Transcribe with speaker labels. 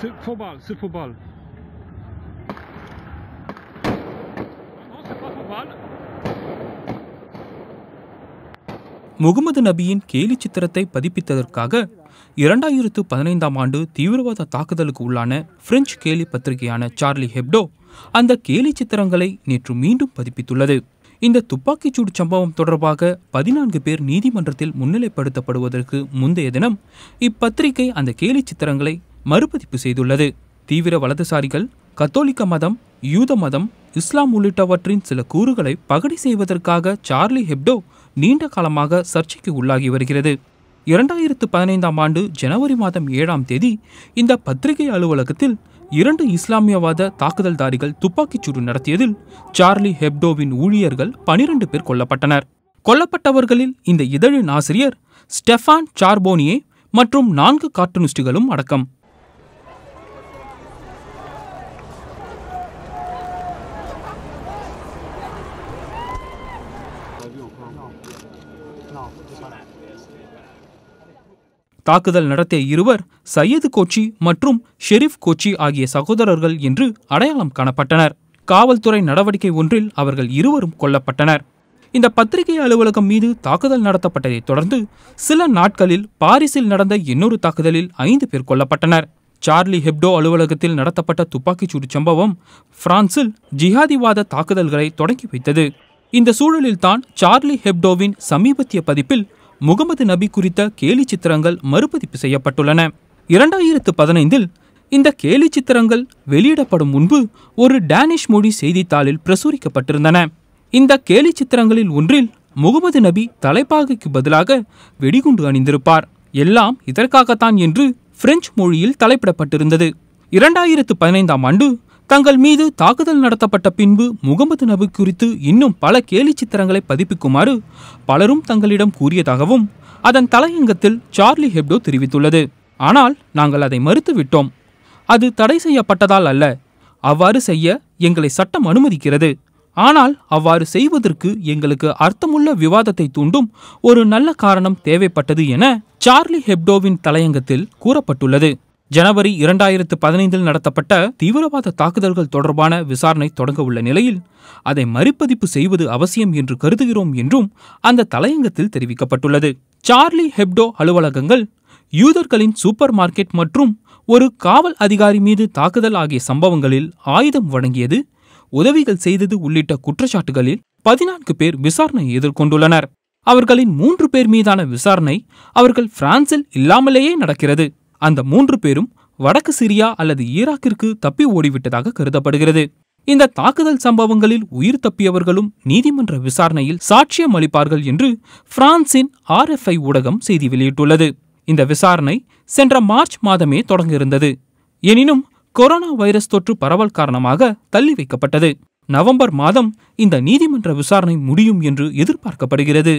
Speaker 1: Sık fobal, sık Mohammed நபியின் கேலி சித்திரத்தை பதிப்பித்ததற்காக இரண்டாயிரத்து பதினைந்தாம் ஆண்டு தீவிரவாத தாக்குதலுக்கு உள்ளான பிரெஞ்சு கேலி பத்திரிகையான சார்லி ஹெப்டோ அந்த கேலி சித்திரங்களை நேற்று மீண்டும் பதிப்பித்துள்ளது இந்த துப்பாக்கிச்சூடு சம்பவம் தொடர்பாக பதினான்கு பேர் நீதிமன்றத்தில் முன்னிலைப்படுத்தப்படுவதற்கு முந்தைய தினம் இப்பத்திரிகை அந்த கேலி சித்திரங்களை மறுபதிப்பு செய்துள்ளது தீவிர வலதுசாரிகள் கத்தோலிக்க மதம் யூத மதம் இஸ்லாம் உள்ளிட்டவற்றின் சில கூறுகளை பகடி செய்வதற்காக சார்லி ஹெப்டோ நீண்ட காலமாக சர்ச்சைக்கு உள்ளாகி வருகிறது இரண்டாயிரத்து பதினைந்தாம் ஆண்டு ஜனவரி மாதம் ஏழாம் தேதி இந்த பத்திரிகை அலுவலகத்தில் இரண்டு இஸ்லாமியவாத தாக்குதல்தாரிகள் துப்பாக்கிச் சூடு நடத்தியதில் சார்லி ஹெப்டோவின் ஊழியர்கள் பனிரெண்டு பேர் கொல்லப்பட்டனர் கொல்லப்பட்டவர்களில் இந்த இதழின் ஆசிரியர் ஸ்டெஃபான் சார்போனியே மற்றும் நான்கு கார்ட்டூனிஸ்டுகளும் அடக்கம் தாக்குதல் நடத்திய இருவர் சையது கோச்சி மற்றும் ஷெரீப் கோச்சி ஆகிய சகோதரர்கள் என்று அடையாளம் காணப்பட்டனர் காவல்துறை நடவடிக்கை ஒன்றில் அவர்கள் இருவரும் கொல்லப்பட்டனர் இந்த பத்திரிகை அலுவலகம் மீது தாக்குதல் நடத்தப்பட்டதைத் தொடர்ந்து சில நாட்களில் பாரிஸில் நடந்த இன்னொரு தாக்குதலில் ஐந்து பேர் கொல்லப்பட்டனர் சார்லி ஹெப்டோ அலுவலகத்தில் நடத்தப்பட்ட துப்பாக்கிச்சூடு சம்பவம் பிரான்சில் ஜிஹாதிவாத தாக்குதல்களை தொடங்கி வைத்தது இந்த சூழலில்தான் சார்லி ஹெப்டோவின் சமீபத்திய பதிப்பில் முகமது நபி குறித்த கேலி சித்திரங்கள் மறுபதிப்பு செய்யப்பட்டுள்ளன இரண்டாயிரத்து பதினைந்தில் இந்த கேலி சித்திரங்கள் வெளியிடப்படும் முன்பு ஒரு டேனிஷ் மொழி செய்தித்தாளில் பிரசுரிக்கப்பட்டிருந்தன இந்த கேலி சித்திரங்களில் ஒன்றில் முகமது நபி தலைப்பாகைக்கு பதிலாக வெடிகுண்டு அணிந்திருப்பார் எல்லாம் இதற்காகத்தான் என்று பிரெஞ்சு மொழியில் தலைப்பிடப்பட்டிருந்தது இரண்டாயிரத்து பதினைந்தாம் ஆண்டு தங்கள் மீது தாக்குதல் நடத்தப்பட்ட பின்பு முகமது நபு குறித்து இன்னும் பல கேலி சித்திரங்களை பதிப்பிக்குமாறு பலரும் தங்களிடம் கூறியதாகவும் அதன் தலையங்கத்தில் சார்லி ஹெப்டோ தெரிவித்துள்ளது ஆனால் நாங்கள் அதை மறுத்துவிட்டோம் அது தடை செய்யப்பட்டதால் அல்ல அவ்வாறு செய்ய எங்களை சட்டம் அனுமதிக்கிறது ஆனால் அவ்வாறு செய்வதற்கு எங்களுக்கு அர்த்தமுள்ள விவாதத்தை தூண்டும் ஒரு நல்ல காரணம் தேவைப்பட்டது என சார்லி ஹெப்டோவின் தலையங்கத்தில் கூறப்பட்டுள்ளது ஜனவரி இரண்டாயிரத்து பதினைந்தில் நடத்தப்பட்ட தீவிரவாத தாக்குதல்கள் தொடர்பான விசாரணை தொடங்க உள்ள நிலையில் அதை மறுபதிப்பு செய்வது அவசியம் என்று கருதுகிறோம் என்றும் அந்த தலையங்கத்தில் தெரிவிக்கப்பட்டுள்ளது சார்லி ஹெப்டோ அலுவலகங்கள் யூதர்களின் சூப்பர் மார்க்கெட் மற்றும் ஒரு காவல் அதிகாரி மீது தாக்குதல் ஆகிய சம்பவங்களில் ஆயுதம் வழங்கியது உதவிகள் செய்தது உள்ளிட்ட குற்றச்சாட்டுகளில் பதினான்கு பேர் விசாரணை எதிர்கொண்டுள்ளனர் அவர்களின் மூன்று பேர் மீதான விசாரணை அவர்கள் பிரான்சில் இல்லாமலேயே நடக்கிறது அந்த மூன்று பேரும் வடக்கு சிரியா அல்லது ஈராக்கிற்கு தப்பி ஓடிவிட்டதாக கருதப்படுகிறது இந்த தாக்குதல் சம்பவங்களில் உயிர் தப்பியவர்களும் நீதிமன்ற விசாரணையில் சாட்சியம் அளிப்பார்கள் என்று பிரான்சின் ஆர்எஃப்ஐ ஊடகம் செய்தி வெளியிட்டுள்ளது இந்த விசாரணை சென்ற மார்ச் மாதமே தொடங்கியிருந்தது எனினும் கொரோனா வைரஸ் தொற்று பரவல் காரணமாக தள்ளி வைக்கப்பட்டது நவம்பர் மாதம் இந்த நீதிமன்ற விசாரணை முடியும் என்று எதிர்பார்க்கப்படுகிறது